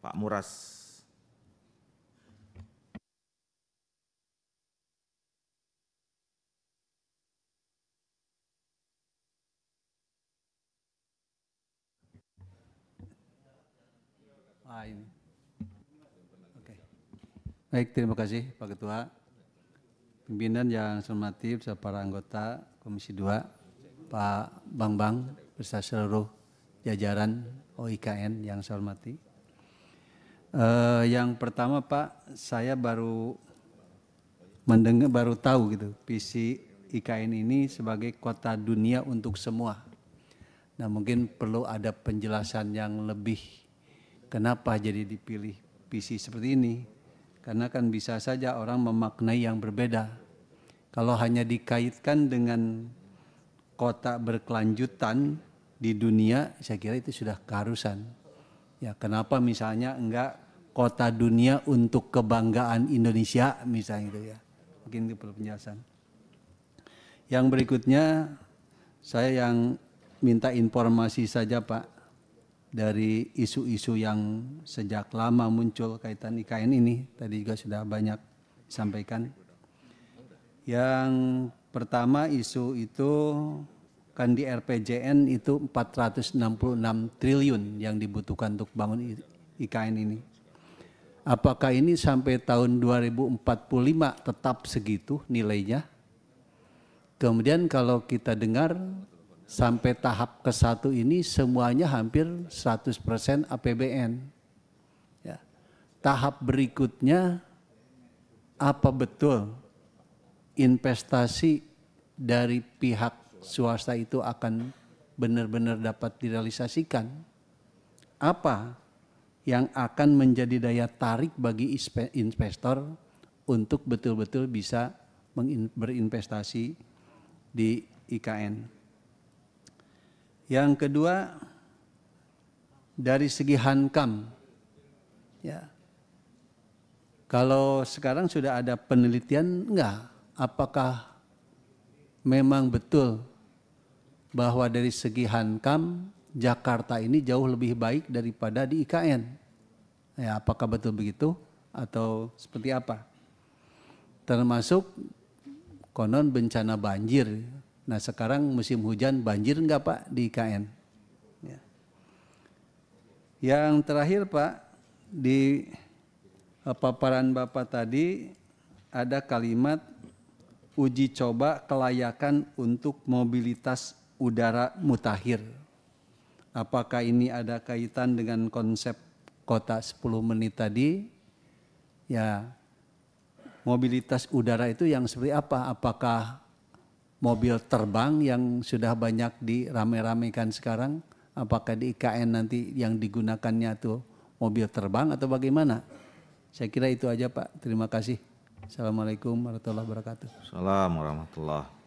Pak Muras. Baik, terima kasih Pak Ketua. Pimpinan yang saya para anggota Komisi 2, Pak Bang Bang, beserta seluruh jajaran OIKN yang selamat. hormati. Uh, yang pertama Pak, saya baru mendengar baru tahu gitu PC IKN ini sebagai kota dunia untuk semua. Nah mungkin perlu ada penjelasan yang lebih kenapa jadi dipilih PC seperti ini. Karena kan bisa saja orang memaknai yang berbeda. Kalau hanya dikaitkan dengan kota berkelanjutan di dunia, saya kira itu sudah keharusan Ya, kenapa misalnya enggak kota dunia untuk kebanggaan Indonesia misalnya gitu ya. Mungkin itu perlu penjelasan. Yang berikutnya saya yang minta informasi saja Pak dari isu-isu yang sejak lama muncul kaitan IKN ini tadi juga sudah banyak sampaikan. Yang pertama isu itu kan di RPJN itu 466 triliun yang dibutuhkan untuk bangun IKN ini. Apakah ini sampai tahun 2045 tetap segitu nilainya? Kemudian kalau kita dengar sampai tahap ke satu ini semuanya hampir 100% APBN. Ya. Tahap berikutnya apa betul investasi dari pihak swasta itu akan benar-benar dapat direalisasikan, apa yang akan menjadi daya tarik bagi investor untuk betul-betul bisa berinvestasi di IKN. Yang kedua, dari segi hankam, ya, kalau sekarang sudah ada penelitian enggak? Apakah memang betul bahwa dari segi Hankam Jakarta ini jauh lebih baik daripada di IKN. Ya, apakah betul begitu atau seperti apa? Termasuk konon bencana banjir. Nah sekarang musim hujan banjir enggak Pak di IKN? Ya. Yang terakhir Pak, di eh, paparan Bapak tadi ada kalimat uji coba kelayakan untuk mobilitas udara mutakhir. Apakah ini ada kaitan dengan konsep kota 10 menit tadi? Ya, mobilitas udara itu yang seperti apa? Apakah mobil terbang yang sudah banyak dirame-ramekan sekarang? Apakah di IKN nanti yang digunakannya itu mobil terbang atau bagaimana? Saya kira itu aja Pak. Terima kasih. Assalamualaikum warahmatullahi wabarakatuh. Assalamualaikum warahmatullahi